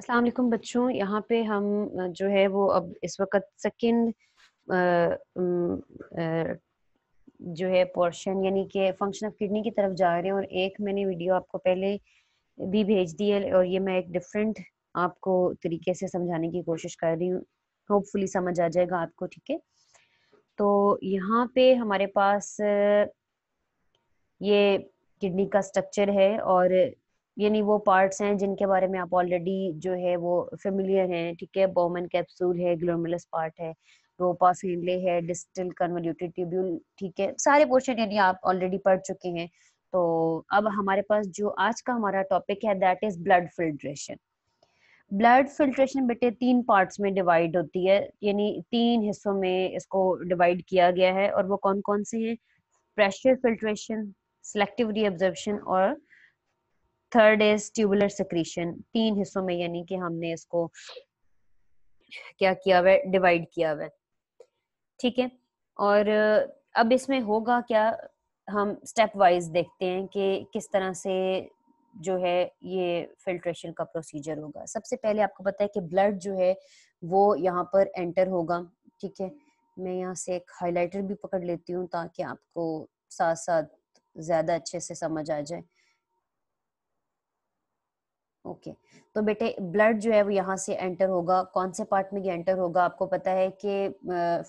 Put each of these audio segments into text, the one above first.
अस्सलाम वालेकुम बच्चों यहाँ पे हम जो है वो अब इस वक्त सेकंड जो है पोर्शन यानी कि फंक्शन ऑफ किडनी की तरफ जा रहे हैं और एक मैंने वीडियो आपको पहले भी भेज दी है और ये मैं एक डिफरेंट आपको तरीके से समझाने की कोशिश कर रही हूँ होपफुली समझ आ जाएगा आपको ठीक है तो यहाँ पे हमारे पास ये किडनी का स्ट्रक्चर है और यानी वो पार्ट्स हैं जिनके बारे में आप ऑलरेडी जो है वो फेमिलियर हैं ठीक है बोमन कैप्सूल है ग्लोमेलस पार्ट है रोपा फीडले है डिस्टल कन्वल्यूटेड ट्यूब्यूल ठीक है सारे पोर्शन यानी आप ऑलरेडी पढ़ चुके हैं तो अब हमारे पास जो आज का हमारा टॉपिक है that is blood filtration blood filtration बेटे तीन पार्ट्स में डिवाइड होती है यानी तीन हिस्सों में इसको डिवाइड किया गया है और वो कौन कौन से हैं प्रेशर फिल्ट्रेशन सेलेक्टिव रीअब्जर्प्शन और थर्ड इज ट्यूबुलर सेक्रीशन तीन हिस्सों में यानी कि हमने इसको क्या किया हुआ डिवाइड किया हुआ ठीक है और अब इसमें होगा क्या हम स्टेप वाइज देखते हैं कि किस तरह से जो है ये फिल्ट्रेशन का प्रोसीजर होगा सबसे पहले आपको पता है कि ब्लड जो है वो यहाँ पर एंटर होगा ठीक है मैं यहाँ से एक हाइलाइटर भी पकड़ लेती हूँ ताकि आपको साथ साथ ज़्यादा अच्छे से समझ आ जाए ओके तो बेटे ब्लड जो है वो यहाँ से एंटर होगा कौन से पार्ट में ये एंटर होगा आपको पता है कि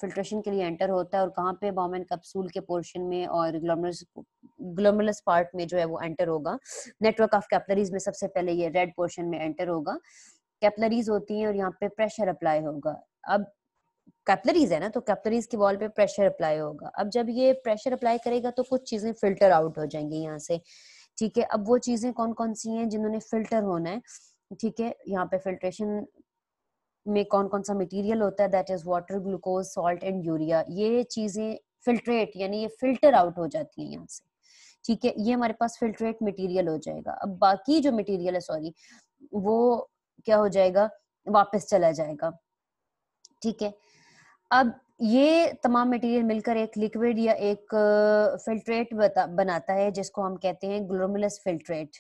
फिल्ट्रेशन के लिए एंटर होता है और कहाँ पे बॉमेन एंड कप्सूल के पोर्शन में और ग्लोमरस ग्लोमरस पार्ट में जो है वो एंटर होगा नेटवर्क ऑफ कैपलरीज में सबसे पहले ये रेड पोर्शन में एंटर होगा कैपलरीज होती हैं और यहाँ पे प्रेशर अप्लाई होगा अब कैपलरीज है ना तो कैपलरीज की वॉल पे प्रेशर अप्लाई होगा अब जब ये प्रेशर अप्लाई करेगा तो कुछ चीजें फिल्टर आउट हो जाएंगी यहाँ से ठीक है अब वो चीजें कौन कौन सी हैं जिन्होंने फिल्टर होना है ठीक है यहाँ पे फिल्ट्रेशन में कौन कौन सा मटेरियल होता है that is water glucose salt and urea ये चीजें फिल्ट्रेट यानी ये फिल्टर आउट हो जाती है यहाँ से ठीक है ये हमारे पास फिल्ट्रेट मटेरियल हो जाएगा अब बाकी जो मटेरियल है सॉरी वो क्या हो जाएगा वापस चला जाएगा ठीक है अब ये तमाम मटेरियल मिलकर एक लिक्विड या एक फिल्ट्रेट बनाता है जिसको हम कहते हैं ग्लोमुलस फिल्ट्रेट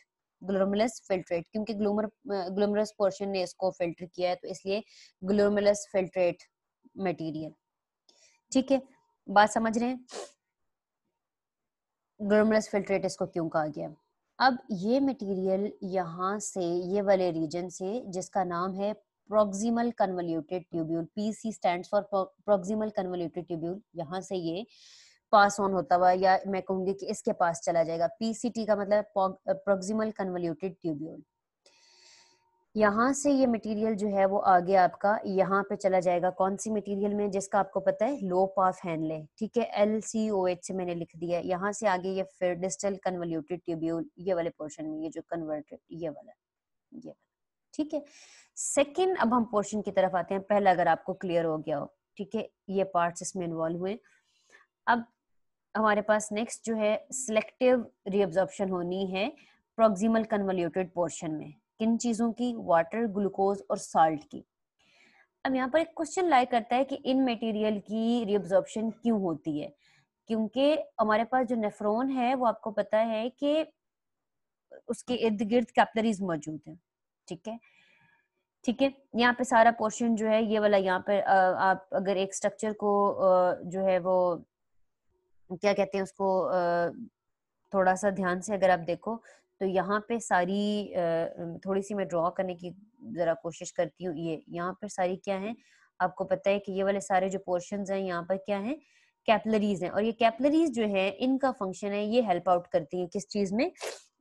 ग्लोमुलस फिल्ट्रेट क्योंकि ग्लोमर ग्लोमरस पोर्शन ने इसको फिल्टर किया है तो इसलिए ग्लोमुलस फिल्ट्रेट मटेरियल ठीक है बात समझ रहे हैं ग्लोमुलस फिल्ट्रेट इसको क्यों कहा गया अब ये मटेरियल यहाँ से ये वाले रीजन से जिसका नाम है proximal convoluted tubule PC stands for proximal convoluted tubule यहाँ से ये पास ऑन होता हुआ या मैं कहूंगी कि इसके पास चला जाएगा पीसीटी का मतलब प्रोक्सिमल कन्वल्यूटेड ट्यूब्यूल यहाँ से ये मटेरियल जो है वो आगे आपका यहाँ पे चला जाएगा कौन सी मटेरियल में जिसका आपको पता है लो पाफ हैनले ठीक है एल सी ओ एच से मैंने लिख दिया यहाँ से आगे ये फिर डिस्टल कन्वल्यूटेड ट्यूब्यूल ये वाले पोर्शन में ये जो कन्वर्टेड ये वाला ये वाला ठीक है सेकेंड अब हम पोर्शन की तरफ आते हैं पहला अगर आपको क्लियर हो गया हो ठीक है ये पार्ट इसमें इन्वॉल्व हुए अब हमारे पास नेक्स्ट जो है सिलेक्टिव रीअब्जॉर्प्शन होनी है प्रोक्सिमल कन्वल्यूटेड पोर्शन में किन चीज़ों की वाटर ग्लूकोज और सॉल्ट की अब यहाँ पर एक क्वेश्चन लाइक करता है कि इन मटेरियल की रीअब्जॉर्प्शन क्यों होती है क्योंकि हमारे पास जो नेफ्रोन है वो आपको पता है कि उसके इर्द गिर्द कैपलरीज मौजूद है ठीक है ठीक है यहाँ पे सारा पोर्शन जो है ये वाला यहाँ पे आप अगर एक स्ट्रक्चर को जो है वो क्या कहते हैं उसको थोड़ा सा ध्यान से अगर आप देखो तो यहाँ पे सारी थोड़ी सी मैं ड्रॉ करने की जरा कोशिश करती हूँ ये यहाँ पर सारी क्या है आपको पता है कि ये वाले सारे जो पोर्शन हैं यहाँ पर क्या है कैपलरीज हैं और ये कैपलरीज जो है इनका फंक्शन है ये हेल्प आउट करती है किस चीज में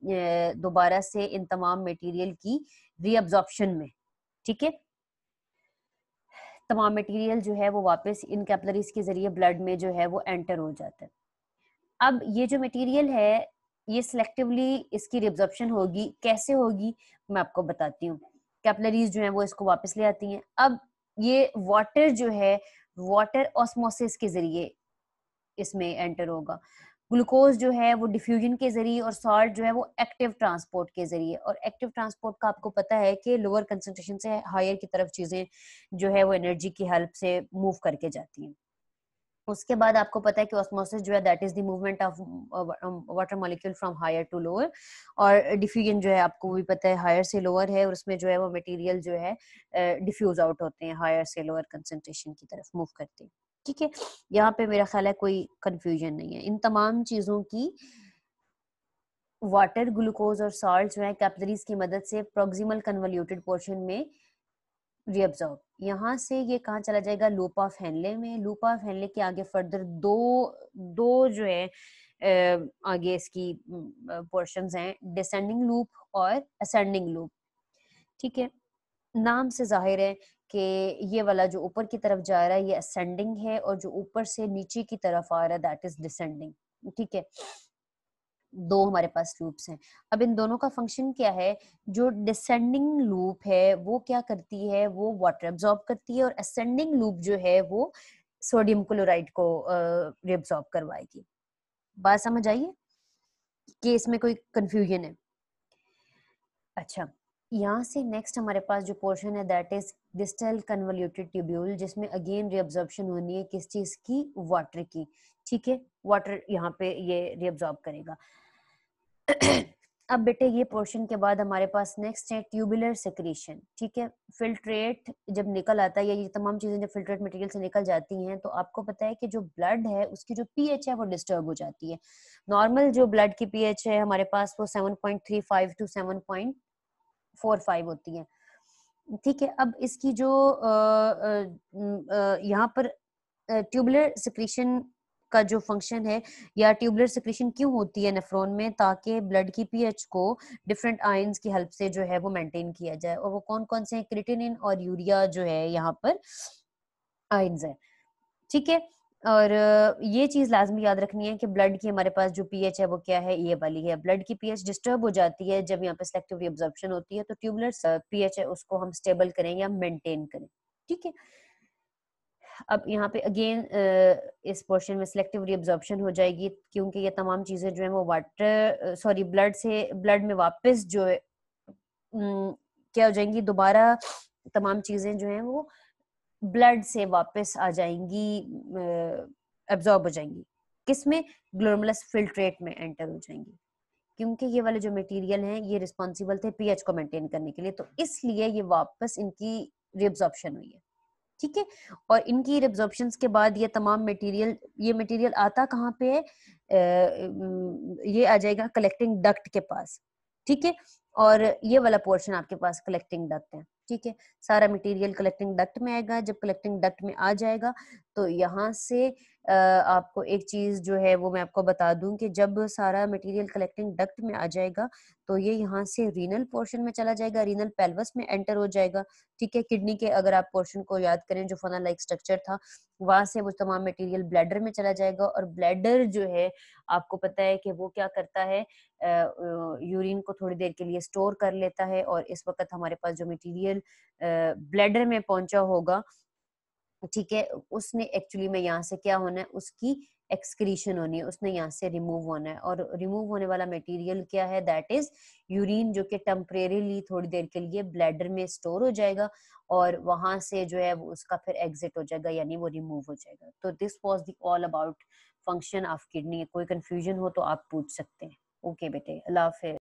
दोबारा से इन तमाम मटेरियल की रीअब्जॉर्प्शन में ठीक है तमाम मटेरियल जो है वो वापस इन कैपलरीज के जरिए ब्लड में जो है वो एंटर हो जाता है अब ये जो मटेरियल है ये सिलेक्टिवली इसकी रिब्जॉर्प्शन होगी कैसे होगी मैं आपको बताती हूँ कैपलरीज जो है वो इसको वापस ले आती हैं अब ये वाटर जो है वाटर ऑस्मोसिस के जरिए इसमें एंटर होगा ग्लूकोज जो है वो डिफ्यूजन के जरिए और सॉल्ट जो है वो एक्टिव ट्रांसपोर्ट के जरिए और एक्टिव ट्रांसपोर्ट का आपको पता है कि लोअर कंसेंट्रेशन से हायर की तरफ चीजें जो है वो एनर्जी की हेल्प से मूव करके जाती हैं उसके बाद आपको पता है कि ऑस्मोसिस जो है that is the movement of water molecule from higher to lower और डिफ्यूजन जो है आपको भी पता है हायर से लोअर है और उसमें जो है वो मटेरियल जो है डिफ्यूज uh, आउट होते हैं हायर से लोअर कंसेंट्रेशन की तरफ मूव करते हैं ठीक है यहाँ पे मेरा ख्याल है कोई कंफ्यूजन नहीं है इन तमाम चीज़ों की वाटर ग्लूकोज और सॉल्ट जो है कैपलरीज की मदद से प्रोक्सिमल कन्वल्यूटेड पोर्शन में रीअब्जॉर्ब यहाँ से ये कहाँ चला जाएगा लूपा फैनले में लूपा फैनले के आगे फर्दर दो दो जो है आगे इसकी पोर्शन हैं डिसेंडिंग लूप और असेंडिंग लूप ठीक है नाम से जाहिर है कि ये वाला जो ऊपर की तरफ जा रहा है ये असेंडिंग है और जो ऊपर से नीचे की तरफ आ रहा है दैट इज डिसेंडिंग ठीक है दो हमारे पास लूप्स हैं अब इन दोनों का फंक्शन क्या है जो डिसेंडिंग लूप है वो क्या करती है वो वाटर एब्जॉर्ब करती है और असेंडिंग लूप जो है वो सोडियम क्लोराइड को रिब्जॉर्ब करवाएगी बात समझ आइए कि इसमें कोई कंफ्यूजन है अच्छा यहाँ से नेक्स्ट हमारे पास जो पोर्शन है that is distal convoluted tubule जिसमें अगेन रिअब्जॉर्प्शन होनी है किस चीज की वाटर की ठीक है वाटर यहाँ पे ये रिअब्जॉर्ब करेगा अब बेटे ये पोर्शन के बाद हमारे पास नेक्स्ट है ट्यूबुलर सेक्रेशन ठीक है फिल्ट्रेट जब निकल आता है या ये तमाम चीजें जब फिल्ट्रेट मटेरियल से निकल जाती हैं तो आपको पता है कि जो ब्लड है उसकी जो पीएच है वो डिस्टर्ब हो जाती है नॉर्मल जो ब्लड की पीएच है हमारे पास वो 7.35 टू 7. फोर फाइव होती है ठीक है अब इसकी जो यहाँ पर ट्यूबुलर सिक्रीशन का जो फंक्शन है या ट्यूबुलर सिक्रीशन क्यों होती है नेफ्रॉन में ताकि ब्लड की पीएच को डिफरेंट आयंस की हेल्प से जो है वो मेंटेन किया जाए और वो कौन कौन से हैं क्रिटेनिन और यूरिया जो है यहाँ पर आयंस है ठीक है और ये चीज लाजमी याद रखनी है कि ब्लड की हमारे पास जो पीएच है वो क्या है ये वाली है ब्लड की पीएच डिस्टर्ब हो जाती है जब यहाँ पे सिलेक्टिव रिब्जॉर्प्शन होती है तो ट्यूबुलर पीएच है उसको हम स्टेबल करें या मेंटेन करें ठीक है अब यहाँ पे अगेन इस पोर्शन में सिलेक्टिव रिब्जॉर्प्शन हो जाएगी क्योंकि ये तमाम चीजें जो है वो वाटर सॉरी ब्लड से ब्लड में वापस जो है क्या हो जाएंगी दोबारा तमाम चीजें जो है वो ब्लड से वापस आ जाएंगी एब्जॉर्ब हो जाएंगी किस में फिल्ट्रेट में एंटर हो जाएंगी क्योंकि ये वाले जो मटेरियल हैं ये रिस्पॉन्सिबल थे पीएच को मेंटेन करने के लिए तो इसलिए ये वापस इनकी रिब्जॉर्प्शन हुई है ठीक है और इनकी रिब्जॉर्प्शन के बाद ये तमाम मटेरियल ये मटेरियल आता कहाँ पे है ये आ जाएगा कलेक्टिंग डक्ट के पास ठीक है और ये वाला पोर्शन आपके पास कलेक्टिंग डक्ट है ठीक है सारा मटेरियल कलेक्टिंग डक्ट में आएगा जब कलेक्टिंग डक्ट में आ जाएगा तो यहाँ से आपको एक चीज जो है वो मैं आपको बता दूं कि जब सारा मटेरियल कलेक्टिंग डक्ट में आ जाएगा तो ये यहाँ से रीनल पोर्शन में चला जाएगा रीनल पेल्वस में एंटर हो जाएगा ठीक है किडनी के अगर आप पोर्शन को याद करें जो फना लाइक स्ट्रक्चर था वहां से वो तमाम मटेरियल ब्लैडर में चला जाएगा और ब्लैडर जो है आपको पता है कि वो क्या करता है यूरिन को थोड़ी देर के लिए स्टोर कर लेता है और इस वक्त हमारे पास जो मटीरियल ब्लैडर में पहुंचा होगा ठीक है उसने एक्चुअली में यहाँ से क्या होना है उसकी एक्सक्रीशन होनी है उसने यहाँ से रिमूव होना है और रिमूव होने वाला मटेरियल क्या है दैट इज यूरिन जो कि टेम्परेरीली थोड़ी देर के लिए ब्लैडर में स्टोर हो जाएगा और वहां से जो है वो उसका फिर एग्जिट हो जाएगा यानी वो रिमूव हो जाएगा तो this was the all about function of kidney कोई कंफ्यूजन हो तो आप पूछ सकते हैं ओके okay, बेटे अल्लाह हाफिज